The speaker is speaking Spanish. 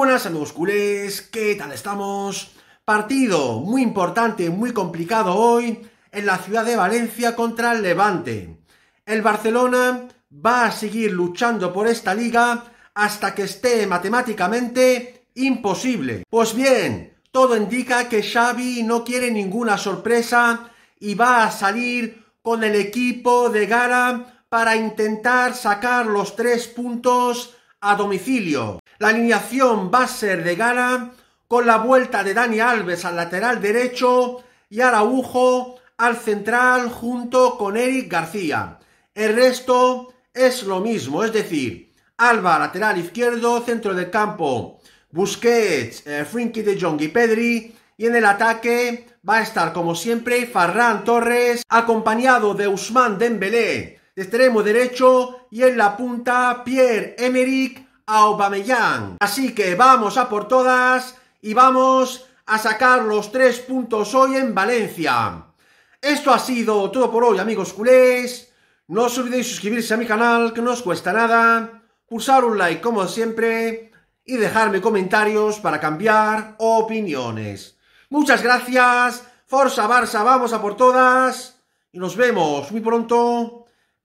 buenas amigos culés, ¿qué tal estamos? Partido muy importante, muy complicado hoy en la ciudad de Valencia contra el Levante. El Barcelona va a seguir luchando por esta liga hasta que esté matemáticamente imposible. Pues bien, todo indica que Xavi no quiere ninguna sorpresa y va a salir con el equipo de gara para intentar sacar los tres puntos a domicilio. La alineación va a ser de gala con la vuelta de Dani Alves al lateral derecho y Araujo al central junto con Eric García. El resto es lo mismo, es decir, Alba lateral izquierdo, centro del campo, Busquets, eh, de Jong y Pedri y en el ataque va a estar como siempre Farran Torres acompañado de Usman Dembélé, extremo derecho y en la punta Pierre-Emerick Aubameyang. Así que vamos a por todas y vamos a sacar los tres puntos hoy en Valencia. Esto ha sido todo por hoy, amigos culés. No os olvidéis suscribirse a mi canal, que no os cuesta nada. Pulsar un like, como siempre. Y dejarme comentarios para cambiar opiniones. Muchas gracias. Forza Barça, vamos a por todas. Y nos vemos muy pronto